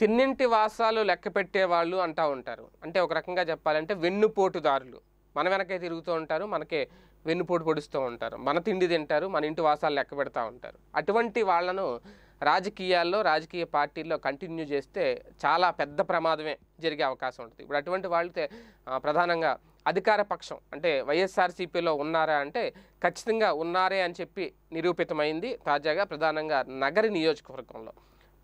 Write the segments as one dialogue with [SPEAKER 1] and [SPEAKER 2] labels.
[SPEAKER 1] తిన్నింటి వాసాలు లెక్క పెట్టేవాళ్ళు అంటూ ఉంటారు అంటే ఒక రకంగా చెప్పాలంటే వెన్నుపోటుదారులు మన వెనకే తిరుగుతూ ఉంటారు మనకే వెన్నుపోటు పొడుస్తూ ఉంటారు మన తిండి తింటారు మన ఇంటి వాసాలు లెక్క పెడతా ఉంటారు అటువంటి వాళ్లను రాజకీయాల్లో రాజకీయ పార్టీల్లో కంటిన్యూ చేస్తే చాలా పెద్ద ప్రమాదమే జరిగే అవకాశం ఉంటుంది ఇప్పుడు అటువంటి వాళ్ళతే ప్రధానంగా అధికార పక్షం అంటే వైఎస్ఆర్సీపీలో ఉన్నారా అంటే ఖచ్చితంగా ఉన్నారే అని చెప్పి నిరూపితమైంది తాజాగా ప్రధానంగా నగరి నియోజకవర్గంలో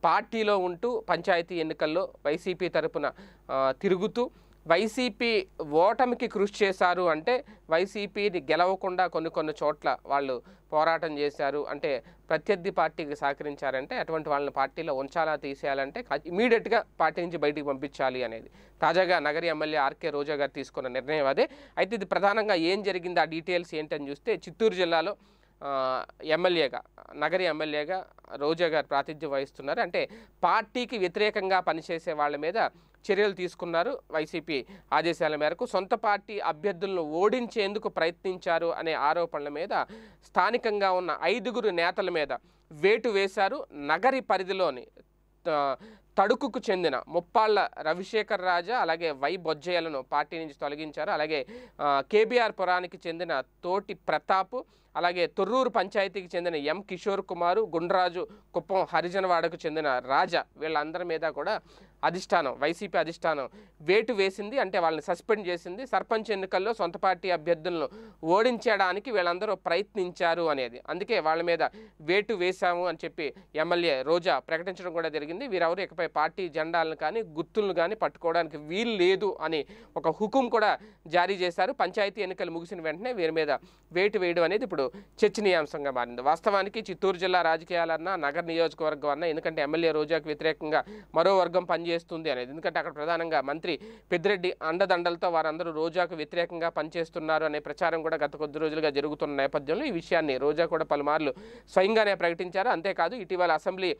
[SPEAKER 1] పార్టీలో ఉంటూ పంచాయతీ ఎన్నికల్లో వైసీపీ తరపున తిరుగుతూ వైసీపీ ఓటమికి కృషి చేశారు అంటే వైసీపీని గెలవకుండా కొన్ని కొన్ని చోట్ల వాళ్ళు పోరాటం చేశారు అంటే ప్రత్యర్థి పార్టీకి సహకరించారంటే అటువంటి వాళ్ళని పార్టీలో ఉంచాలా తీసేయాలంటే ఇమీడియట్గా పార్టీ నుంచి బయటికి పంపించాలి అనేది తాజాగా నగరి ఎమ్మెల్యే ఆర్కే రోజా గారు తీసుకున్న నిర్ణయం అదే అయితే ఇది ప్రధానంగా ఏం జరిగింది ఆ డీటెయిల్స్ ఏంటని చూస్తే చిత్తూరు జిల్లాలో ఎమ్మెల్యేగా నగరి ఎమ్మెల్యేగా రోజా గారు ప్రాతిధ్యం వహిస్తున్నారు అంటే పార్టీకి వ్యతిరేకంగా పనిచేసే వాళ్ళ మీద చర్యలు తీసుకున్నారు వైసీపీ ఆదేశాల మేరకు సొంత పార్టీ అభ్యర్థులను ఓడించేందుకు ప్రయత్నించారు అనే ఆరోపణల మీద స్థానికంగా ఉన్న ఐదుగురు నేతల మీద వేటు వేశారు నగరి పరిధిలోని తడుకుకు చెందిన ముప్పాళ్ళ రవిశేఖర్ రాజా అలాగే వై బొజ్జయ్యలను పార్టీ నుంచి తొలగించారు అలాగే కేబీఆర్ పురానికి చెందిన తోటి ప్రతాప్ అలాగే తొర్రూరు పంచాయతీకి చెందిన ఎం కిషోర్ కుమారు గుండ్రాజు కుప్పం హరిజనవాడకు చెందిన రాజా వీళ్ళందరి మీద కూడా అధిష్టానం వైసీపీ అధిష్టానం వేటు వేసింది అంటే వాళ్ళని సస్పెండ్ చేసింది సర్పంచ్ ఎన్నికల్లో సొంత పార్టీ అభ్యర్థులను ఓడించడానికి వీళ్ళందరూ ప్రయత్నించారు అనేది అందుకే వాళ్ళ మీద వేటు వేశాము అని చెప్పి ఎమ్మెల్యే రోజా ప్రకటించడం కూడా జరిగింది వీరెవరు ఇకపై పార్టీ జెండాలను కానీ గుర్తులను కానీ పట్టుకోవడానికి వీలు లేదు అని ఒక హుకుం కూడా జారీ చేశారు పంచాయతీ ఎన్నికలు ముగిసిన వెంటనే వీరి మీద వేటు వేయడం అనేది ఇప్పుడు చర్చనీయాంశంగా మారింది వాస్తవానికి చిత్తూరు జిల్లా రాజకీయాలన్నా నగర నియోజకవర్గం అన్నా ఎందుకంటే ఎమ్మెల్యే రోజాకు వ్యతిరేకంగా మరో వర్గం పనిచేస్తుంది చేస్తుంది అనేది ఎందుకంటే అక్కడ ప్రధానంగా మంత్రి పెద్దిరెడ్డి అండదండలతో వారందరూ రోజాకు వ్యతిరేకంగా పనిచేస్తున్నారు అనే ప్రచారం కూడా గత కొద్ది రోజులుగా జరుగుతున్న నేపథ్యంలో ఈ విషయాన్ని రోజా కూడా పలుమార్లు స్వయంగానే ప్రకటించారు అంతేకాదు ఇటీవల అసెంబ్లీ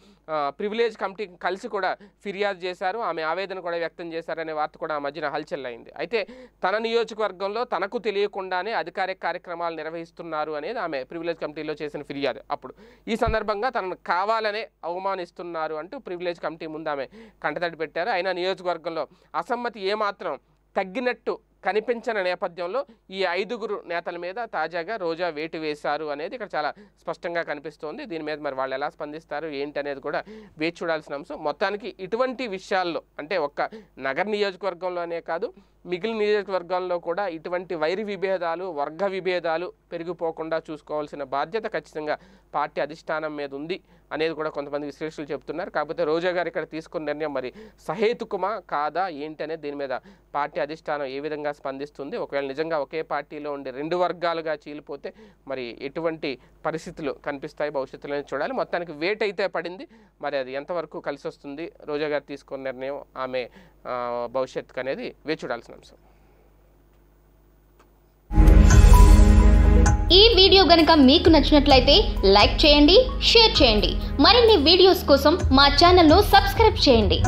[SPEAKER 1] ప్రివిలేజ్ కమిటీ కలిసి కూడా ఫిర్యాదు చేశారు ఆమె ఆవేదన కూడా వ్యక్తం చేశారనే వార్త కూడా ఆ మధ్యన హల్చల్ అయింది అయితే తన నియోజకవర్గంలో తనకు తెలియకుండానే అధికారిక కార్యక్రమాలు నిర్వహిస్తున్నారు అనేది ఆమె ప్రివిలేజ్ కమిటీలో చేసిన ఫిర్యాదు అప్పుడు ఈ సందర్భంగా తనను కావాలనే అవమానిస్తున్నారు అంటూ ప్రివిలేజ్ కమిటీ ముందు ఆమె కంటతడి ప్రవేశపెట్టారు అయినా నియోజకవర్గంలో అసమ్మతి ఏమాత్రం తగ్గినట్టు కనిపించిన నేపథ్యంలో ఈ ఐదుగురు నేతల మీద తాజాగా రోజా వేటు వేశారు అనేది ఇక్కడ చాలా స్పష్టంగా కనిపిస్తోంది దీని మీద మరి వాళ్ళు ఎలా స్పందిస్తారు ఏంటి అనేది కూడా వేచి చూడాల్సిన అంశం మొత్తానికి ఇటువంటి విషయాల్లో అంటే ఒక్క నగర నియోజకవర్గంలోనే కాదు మిగిలిన నియోజకవర్గాల్లో కూడా ఇటువంటి వైరు విభేదాలు వర్గ విభేదాలు పెరిగిపోకుండా చూసుకోవాల్సిన బాధ్యత ఖచ్చితంగా పార్టీ అధిష్టానం మీద ఉంది అనేది కూడా కొంతమంది విశ్లేషకులు చెప్తున్నారు కాకపోతే రోజా గారు ఇక్కడ తీసుకున్న నిర్ణయం మరి సహేతుకుమా కాదా ఏంటి అనేది దీని మీద పార్టీ అధిష్టానం ఏ విధంగా స్పందిస్తుంది ఒకవేళ నిజంగా ఒకే పార్టీలో ఉండి రెండు వర్గాలుగా చీలిపోతే మరి ఎటువంటి పరిస్థితులు కనిపిస్తాయి భవిష్యత్తులో చూడాలి మొత్తానికి వేట్ అయితే పడింది మరి అది ఎంతవరకు కలిసి వస్తుంది రోజా గారు తీసుకున్న నిర్ణయం ఆమె భవిష్యత్తు అనేది వేచి చూడాల్సిన అంశం ఈ వీడియో గనక మీకు నచ్చినట్లయితే లైక్ చేయండి షేర్ చేయండి మరిన్ని వీడియోస్ కోసం మా ఛానల్ను సబ్స్క్రైబ్ చేయండి